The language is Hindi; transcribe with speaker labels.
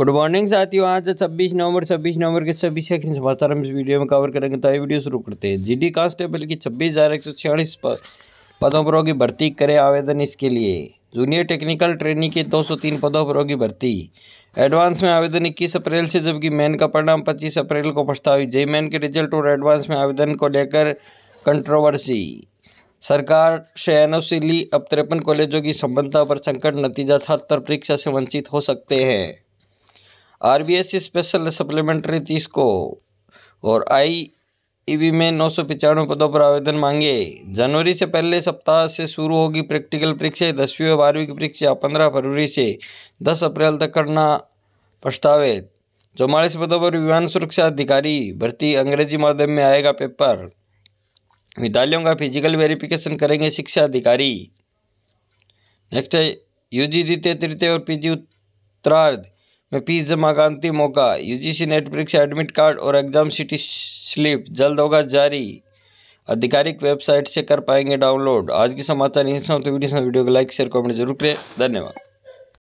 Speaker 1: गुड मॉर्निंग साथियों आज छब्बीस नवंबर छब्बीस नवंबर के सभी सेकंड समाचार हम इस वीडियो में कवर करेंगे तो ये वीडियो शुरू करते हैं जीडी कांस्टेबल की छब्बीस हज़ार एक सौ छियालीस पदों पर होगी भर्ती करें आवेदन इसके लिए जूनियर टेक्निकल ट्रेनी के 203 पदों पर होगी भर्ती एडवांस में आवेदन इक्कीस अप्रैल से जबकि मैन का परिणाम पच्चीस अप्रैल को प्रस्तावित जय मैन के रिजल्ट और एडवांस में आवेदन को लेकर कंट्रोवर्सी सरकार से सी ली अब तिरपन कॉलेजों की संबंधता पर संकट नतीजा छात्र परीक्षा से वंचित हो सकते हैं R B S special supplementary तीस को और आई ईवी में नौ सौ पचानवे पदों पर आवेदन मांगे जनवरी से पहले सप्ताह से शुरू होगी प्रैक्टिकल परीक्षा दसवीं और बारहवीं की परीक्षा पंद्रह फरवरी से दस अप्रैल तक करना प्रस्तावित चौवालीस पदों पर विमान सुरक्षा अधिकारी भर्ती अंग्रेजी माध्यम में आएगा पेपर विद्यालयों का फिजिकल वेरिफिकेशन करेंगे शिक्षा अधिकारी नेक्स्ट है यू जी द्वितीय तृतीय और पीजी उत्तरार्ध में फीस जमा का अंतिम मौका यूजीसी नेट परीक्षा एडमिट कार्ड और एग्जाम सिटी स्लिप जल्द होगा जारी आधिकारिक वेबसाइट से कर पाएंगे डाउनलोड आज की समाचार इन सब तो वीडियो को लाइक शेयर कमेंट जरूर करें धन्यवाद